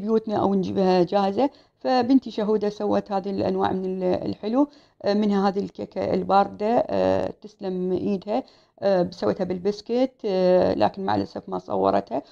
بيوتنا او نجيبها جاهزه فبنتي شهودة سوت هذه الأنواع من الحلو آه، منها هذه الكيكة الباردة آه، تسلم إيدها آه، سوتها بالبسكت لكن مع الأسف ما صورتها